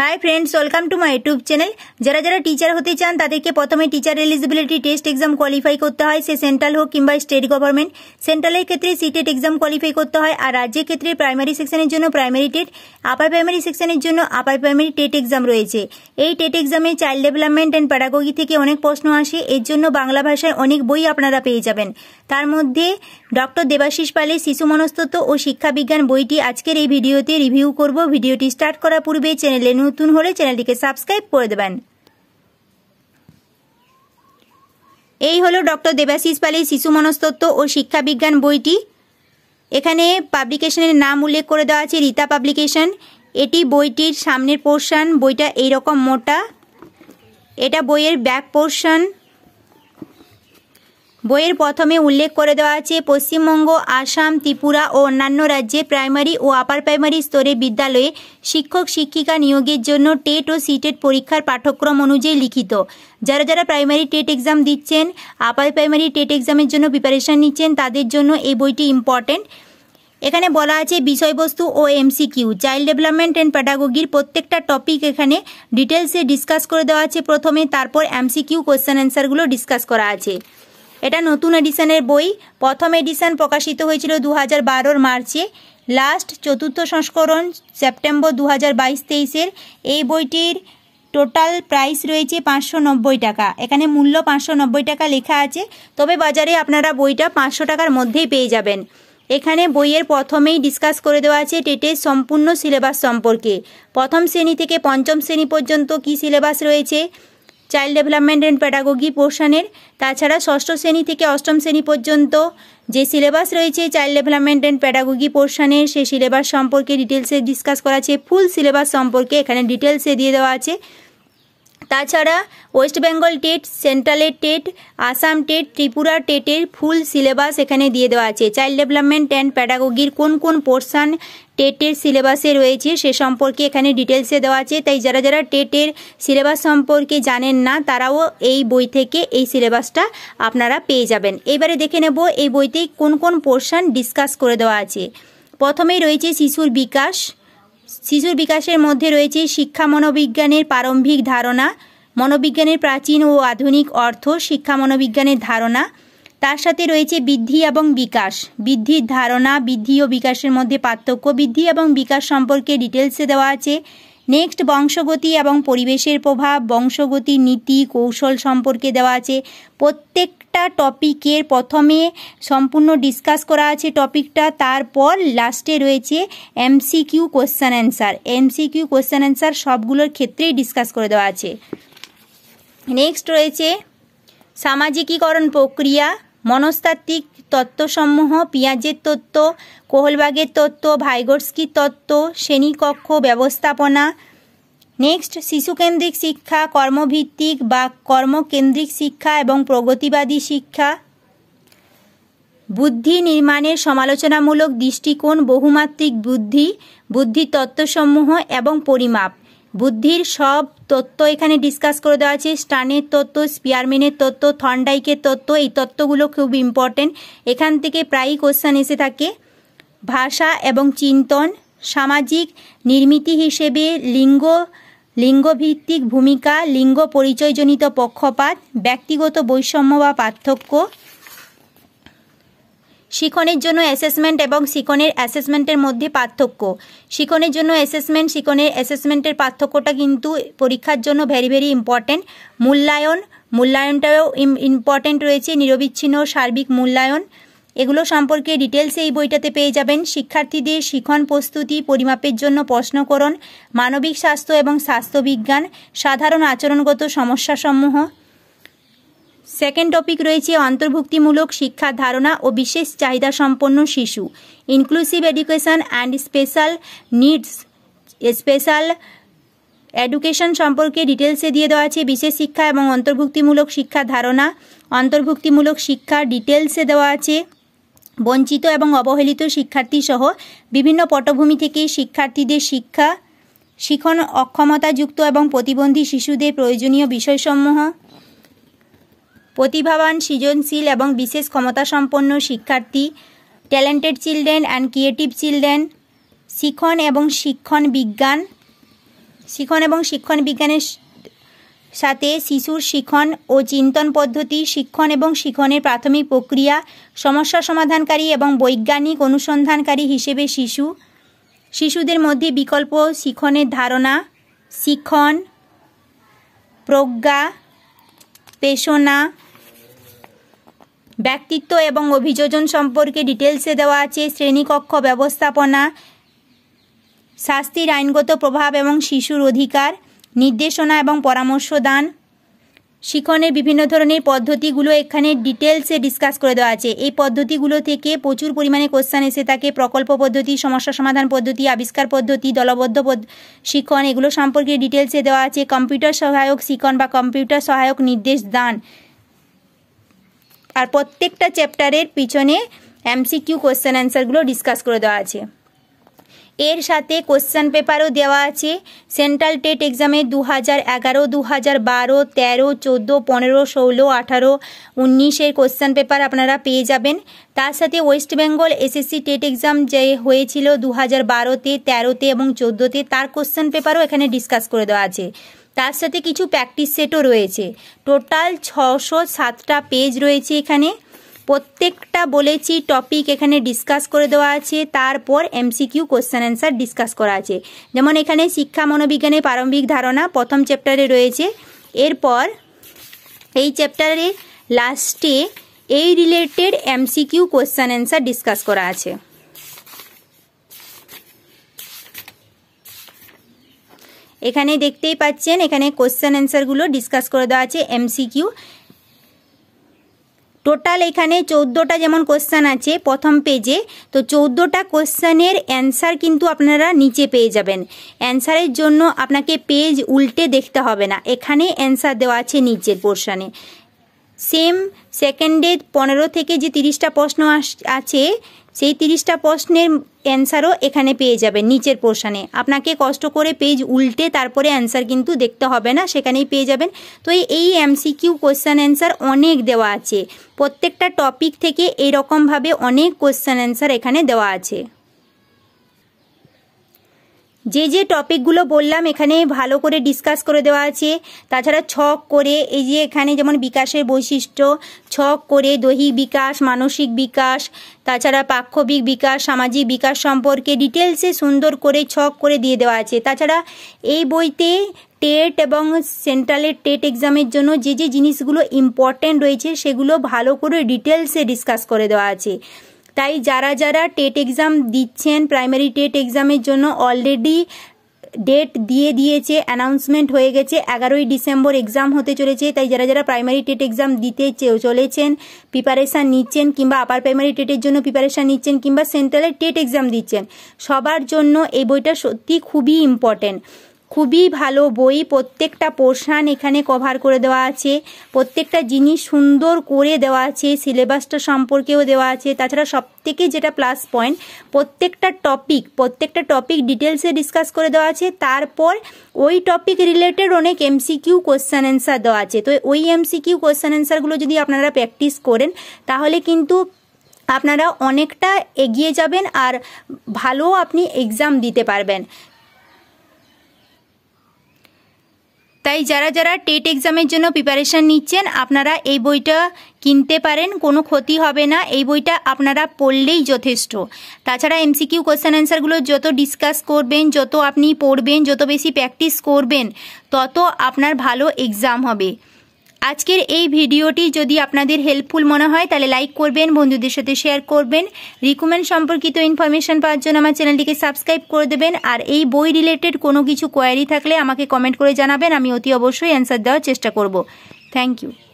high friends welcome to my YouTube channel যারা যারা teacher হতে চান তাদেরকে প্রথমে teacher eligibility test exam qualify করতে হয় সে সেন্ট্রাল হোক কিংবা স্টেট গভর্নমেন্ট সেন্ট্রালের ক্ষেত্রে সিটেট এক্সাম কোয়ালিফাই করতে হয় আর রাজ্যের ক্ষেত্রে প্রাইমারি সেকশনের জন্য প্রাইমারি টেট আপার প্রাইমারি সেকশনের জন্য আপার প্রাইমারি টেট এক্সাম রয়েছে এই টেট এক্সামে চাইল্ড ডেভেলপমেন্ট অ্যান্ড প্যারাগোগি থেকে অনেক প্রশ্ন আসে এর জন্য বাংলা ভাষায় অনেক বই আপনারা পেয়ে যাবেন তার মধ্যে ডক্টর দেবাশিস পালের শিশু মনস্তত্ব ও শিক্ষা বিজ্ঞান বইটি আজকের এই ভিডিওতে রিভিউ করব ভিডিওটি স্টার্ট করার পূর্বে চ্যানেলের নতুন হলে চ্যানেলটিকে সাবস্ক্রাইব করে দেবেন এই হলো ডক্টর দেবাশিস পালের শিশু মনস্তত্ব ও শিক্ষা বিজ্ঞান বইটি এখানে পাবলিকেশনের নাম উল্লেখ করে দেওয়া আছে রীতা পাবলিকেশন এটি বইটির সামনের পোর্শন বইটা এইরকম মোটা এটা বইয়ের ব্যাক পোর্শন বইয়ের প্রথমে উল্লেখ করে দেওয়া আছে পশ্চিমবঙ্গ আসাম ত্রিপুরা ও অন্যান্য রাজ্যে প্রাইমারি ও আপার প্রাইমারি স্তরে বিদ্যালয়ে শিক্ষক শিক্ষিকা নিয়োগের জন্য টেট ও সিটেট পরীক্ষার পাঠ্যক্রম অনুযায়ী লিখিত যারা যারা প্রাইমারি টেট এক্সাম দিচ্ছেন আপার প্রাইমারি টেট এক্সামের জন্য প্রিপারেশান নিচ্ছেন তাদের জন্য এই বইটি ইম্পর্টেন্ট এখানে বলা আছে বিষয়বস্তু ও এমসিকিউ চাইল্ড ডেভেলপমেন্ট অ্যান্ড প্যাডাগোগির প্রত্যেকটা টপিক এখানে ডিটেলসে ডিসকাস করে দেওয়া আছে প্রথমে তারপর এমসিকিউ কোশ্চেন অ্যান্সারগুলো ডিসকাস করা আছে এটা নতুন এডিশনের বই প্রথম এডিশন প্রকাশিত হয়েছিল দু হাজার বারোর মার্চে লাস্ট চতুর্থ সংস্করণ সেপ্টেম্বর দু হাজার বাইশ তেইশের এই বইটির টোটাল প্রাইস রয়েছে পাঁচশো নব্বই টাকা এখানে মূল্য পাঁচশো নব্বই টাকা লেখা আছে তবে বাজারে আপনারা বইটা পাঁচশো টাকার মধ্যেই পেয়ে যাবেন এখানে বইয়ের প্রথমেই ডিসকাস করে দেওয়া আছে টেটের সম্পূর্ণ সিলেবাস সম্পর্কে প্রথম শ্রেণী থেকে পঞ্চম শ্রেণী পর্যন্ত কি সিলেবাস রয়েছে চাইল্ড ডেভেলপমেন্ট অ্যান্ড প্যাডাগোগি পোর্শানের তাছাড়া ষষ্ঠ শ্রেণী থেকে অষ্টম শ্রেণী পর্যন্ত যে সিলেবাস রয়েছে চাইল্ড ডেভেলপমেন্ট অ্যান্ড প্যাডাগোগি পোর্শানের সেই সিলেবাস সম্পর্কে ডিটেলসে ডিসকাস করা আছে ফুল সিলেবাস সম্পর্কে এখানে ডিটেলসে দিয়ে দেওয়া আছে তাছাড়া ওয়েস্ট বেঙ্গল টেট সেন্ট্রালের টেট আসাম টেট ত্রিপুরা টেটের ফুল সিলেবাস এখানে দিয়ে দেওয়া আছে চাইল্ড ডেভেলপমেন্ট অ্যান্ড প্যাডাগোগির কোন কোন পোর্শান টেটের সিলেবাসে রয়েছে সে সম্পর্কে এখানে ডিটেলসে দেওয়া আছে তাই যারা যারা টেটের সিলেবাস সম্পর্কে জানেন না তারাও এই বই থেকে এই সিলেবাসটা আপনারা পেয়ে যাবেন এবারে দেখে নেব এই বইতে কোন কোন পোর্শান ডিসকাস করে দেওয়া আছে প্রথমেই রয়েছে শিশুর বিকাশ শিশুর বিকাশের মধ্যে রয়েছে শিক্ষা মনোবিজ্ঞানের প্রারম্ভিক ধারণা মনোবিজ্ঞানের প্রাচীন ও আধুনিক অর্থ শিক্ষা মনোবিজ্ঞানের ধারণা তার সাথে রয়েছে বৃদ্ধি এবং বিকাশ বৃদ্ধির ধারণা বৃদ্ধি ও বিকাশের মধ্যে পার্থক্য বৃদ্ধি এবং বিকাশ সম্পর্কে ডিটেলসে দেওয়া আছে নেক্সট বংশগতি এবং পরিবেশের প্রভাব বংশগতি নীতি কৌশল সম্পর্কে দেওয়া আছে প্রত্যেকটা টপিকের প্রথমে সম্পূর্ণ ডিসকাস করা আছে টপিকটা তারপর লাস্টে রয়েছে MCQ question answer MCQ question answer সবগুলোর ক্ষেত্রেই ডিসকাস করে দেওয়া আছে নেক্সট রয়েছে সামাজিকীকরণ প্রক্রিয়া মনস্তাত্ত্বিক তত্ত্বসমূহ পিঁয়াজের তত্ত্ব কোহলবাগের তত্ত্ব ভাইগোর্সকির তত্ত্ব শ্রেণীকক্ষ ব্যবস্থাপনা নেক্সট শিশুকেন্দ্রিক শিক্ষা কর্মভিত্তিক বা কর্মকেন্দ্রিক শিক্ষা এবং প্রগতিবাদী শিক্ষা বুদ্ধি নির্মাণের সমালোচনামূলক দৃষ্টিকোণ বহুমাত্রিক বুদ্ধি বুদ্ধি তত্ত্বসমূহ এবং পরিমাপ বুদ্ধির সব তত্ত্ব এখানে ডিসকাস করে দেওয়া আছে স্টানের তত্ত্ব স্পিয়ারম্যানের তত্ত্ব থন্ডাইকের তত্ত্ব এই তত্ত্বগুলো খুব ইম্পর্টেন্ট এখান থেকে প্রায়ই কোশ্চান এসে থাকে ভাষা এবং চিন্তন সামাজিক নির্মিতি হিসেবে লিঙ্গ লিঙ্গভিত্তিক ভূমিকা লিঙ্গ পরিচয়জনিত পক্ষপাত ব্যক্তিগত বৈষম্য বা পার্থক্য শিখনের জন্য অ্যাসেসমেন্ট এবং শিখনের অ্যাসেসমেন্টের মধ্যে পার্থক্য শিখনের জন্য অ্যাসেসমেন্ট শিখনের অ্যাসেসমেন্টের পার্থক্যটা কিন্তু পরীক্ষার জন্য ভেরি ভেরি ইম্পর্ট্যান্ট মূল্যায়ন মূল্যায়নটাও ইম্পর্ট্যান্ট রয়েছে নিরবিচ্ছিন্ন সার্বিক মূল্যায়ন এগুলো সম্পর্কে ডিটেলস এই বইটাতে পেয়ে যাবেন শিক্ষার্থীদের শিখন প্রস্তুতি পরিমাপের জন্য প্রশ্নকরণ মানবিক স্বাস্থ্য এবং স্বাস্থ্যবিজ্ঞান সাধারণ আচরণগত সমস্যাসমূহ সেকেন্ড টপিক রয়েছে অন্তর্ভুক্তিমূলক শিক্ষার ধারণা ও বিশেষ চাহিদা সম্পন্ন শিশু inclusive education and special needs special education সম্পর্কে ডিটেলসে দিয়ে দেওয়া আছে বিশেষ শিক্ষা এবং অন্তর্ভুক্তিমূলক শিক্ষা ধারণা অন্তর্ভুক্তিমূলক শিক্ষা ডিটেলসে দেওয়া আছে বঞ্চিত এবং অবহেলিত শিক্ষার্থী সহ বিভিন্ন পটভূমি থেকে শিক্ষার্থীদের শিক্ষা শিখন অক্ষমতাযুক্ত এবং প্রতিবন্ধী শিশুদের প্রয়োজনীয় বিষয়সমূহ প্রতিভাবান সৃজনশীল এবং বিশেষ ক্ষমতাসম্পন্ন শিক্ষার্থী talented children and creative children শিখন এবং শিক্ষণ বিজ্ঞান শিখন এবং শিক্ষণ বিজ্ঞানের সাথে শিশুর শিখন ও চিন্তন পদ্ধতি শিক্ষণ এবং শিখনের প্রাথমিক প্রক্রিয়া সমস্যা সমাধানকারী এবং বৈজ্ঞানিক অনুসন্ধানকারী হিসেবে শিশু শিশুদের মধ্যে বিকল্প শিখনের ধারণা শিখন প্রজ্ঞা পেশনা ব্যক্তিত্ব এবং অভিযোজন সম্পর্কে ডিটেলসে দেওয়া আছে শ্রেণীকক্ষ ব্যবস্থাপনা শাস্তির আইনগত প্রভাব এবং শিশুর অধিকার নির্দেশনা এবং পরামর্শ দান শিখনের বিভিন্ন ধরনের পদ্ধতিগুলো এখানে ডিটেলসে ডিসকাস করে দেওয়া আছে এই পদ্ধতিগুলো থেকে প্রচুর পরিমাণে কোশ্চান এসে থাকে প্রকল্প পদ্ধতি সমস্যা সমাধান পদ্ধতি আবিষ্কার পদ্ধতি দলবদ্ধ শিখন এগুলো সম্পর্কে ডিটেলসে দেওয়া আছে কম্পিউটার সহায়ক শিখন বা কম্পিউটার সহায়ক নির্দেশ দান আর প্রত্যেকটা চ্যাপ্টারের পিছনে এমসিকিউ কোশ্চেন অ্যান্সারগুলো ডিসকাস করে দেওয়া আছে এর সাথে কোশ্চেন পেপারও দেওয়া আছে সেন্ট্রাল টেট এক্সামে দু হাজার এগারো দু হাজার বারো তেরো চোদ্দো পনেরো ষোলো আঠারো উনিশের কোশ্চেন পেপার আপনারা পেয়ে যাবেন তার সাথে West Bengal SSC TET exam যে হয়েছিল দু হাজার বারোতে তেরোতে এবং চোদ্দোতে তার কোশ্চেন পেপারও এখানে ডিসকাস করে দেওয়া আছে তার সাথে কিছু প্র্যাকটিস সেটও রয়েছে টোটাল ছশো সাতটা পেজ রয়েছে এখানে প্রত্যেকটা বলেছি টপিক এখানে ডিসকাস করে দেওয়া আছে তারপর এমসিকিউ কোশ্চেন অ্যান্সার ডিসকাস করা আছে যেমন এখানে শিক্ষা মনোবিজ্ঞানে প্রারম্ভিক ধারণা প্রথম চ্যাপ্টারে রয়েছে এরপর এই চ্যাপ্টারে লাস্টে এই related MCQ question answer discuss করা আছে এখানে দেখতেই পাচ্ছেন এখানে কোশ্চেন অ্যান্সারগুলো ডিসকাস করে দেওয়া আছে এমসিকিউ টোটাল এখানে চৌদ্দোটা যেমন কোশ্চেন আছে প্রথম পেজে তো চৌদ্দোটা কোশ্চেনের অ্যান্সার কিন্তু আপনারা নিচে পেয়ে যাবেন অ্যান্সারের জন্য আপনাকে পেজ উল্টে দেখতে হবে না এখানে অ্যান্সার দেওয়া আছে নিচের পোর্শানে সেম সেকেন্ডে পনেরো থেকে যে তিরিশটা প্রশ্ন আছে সেই তিরিশটা প্রশ্নের অ্যান্সারও এখানে পেয়ে যাবেন নিচের পোর্শানে আপনাকে কষ্ট করে পেজ উল্টে তারপরে অ্যান্সার কিন্তু দেখতে হবে না সেখানেই পেয়ে যাবেন তো এই কিউ কোশ্চেন অ্যান্সার অনেক দেওয়া আছে প্রত্যেকটা টপিক থেকে এরকমভাবে অনেক কোয়েশ্চান অ্যান্সার এখানে দেওয়া আছে যে যে টপিকগুলো বললাম এখানে ভালো করে ডিসকাস করে দেওয়া আছে তাছাড়া ছক করে এই যে এখানে যেমন বিকাশের বৈশিষ্ট্য ছক করে দৈহিক বিকাশ মানসিক বিকাশ তাছাড়া পাক্ষবিক বিকাশ সামাজিক বিকাশ সম্পর্কে ডিটেলসে সুন্দর করে ছক করে দিয়ে দেওয়া আছে তাছাড়া এই বইতে টেট এবং সেন্ট্রালের টেট এক্সামের জন্য যে যে জিনিসগুলো ইম্পর্ট্যান্ট রয়েছে সেগুলো ভালো করে ডিটেলসে ডিসকাস করে দেওয়া আছে তাই যারা যারা টেট এক্সাম দিচ্ছেন প্রাইমারি টেট এক্সামের জন্য অলরেডি ডেট দিয়ে দিয়েছে অ্যানাউন্সমেন্ট হয়ে গেছে এগারোই ডিসেম্বর এক্সাম হতে চলেছে তাই যারা যারা প্রাইমারি টেট এক্সাম দিতে চলেছেন প্রিপারেশান নিচ্ছেন কিংবা আপার প্রাইমারি টেটের জন্য প্রিপারেশান নিচ্ছেন কিংবা সেন্ট্রালের টেট এক্সাম দিচ্ছেন সবার জন্য এই বইটা সত্যি খুবই ইম্পর্টেন্ট খুবই ভালো বই প্রত্যেকটা পোর্শান এখানে কভার করে দেওয়া আছে প্রত্যেকটা জিনিস সুন্দর করে দেওয়া আছে সিলেবাসটা সম্পর্কেও দেওয়া আছে তাছাড়া সবথেকে যেটা প্লাস পয়েন্ট প্রত্যেকটা টপিক প্রত্যেকটা টপিক ডিটেলসে ডিসকাস করে দেওয়া আছে তারপর ওই টপিক রিলেটেড অনেক এমসিকিউ কোয়েশ্চান অ্যান্সার দেওয়া আছে তো ওই এমসিকিউ কোশ্চেন অ্যান্সারগুলো যদি আপনারা প্র্যাকটিস করেন তাহলে কিন্তু আপনারা অনেকটা এগিয়ে যাবেন আর ভালো আপনি এক্সাম দিতে পারবেন তাই যারা যারা টেট এক্সামের জন্য প্রিপারেশান নিচ্ছেন আপনারা এই বইটা কিনতে পারেন কোনো ক্ষতি হবে না এই বইটা আপনারা পড়লেই যথেষ্ট তাছাড়া এমসিকিউ কোশ্চেন অ্যান্সারগুলো যত ডিসকাস করবেন যত আপনি পড়বেন যত বেশি প্র্যাকটিস করবেন তত আপনার ভালো এক্সাম হবে আজকের এই ভিডিওটি যদি আপনাদের হেল্পফুল মনে হয় তাহলে লাইক করবেন বন্ধুদের সাথে শেয়ার করবেন রিকমেন্ড সম্পর্কিত ইনফরমেশান পাওয়ার জন্য আমার চ্যানেলটিকে সাবস্ক্রাইব করে দেবেন আর এই বই রিলেটেড কোনো কিছু কোয়ারি থাকলে আমাকে কমেন্ট করে জানাবেন আমি অতি অবশ্যই অ্যান্সার দেওয়ার চেষ্টা করব থ্যাংক ইউ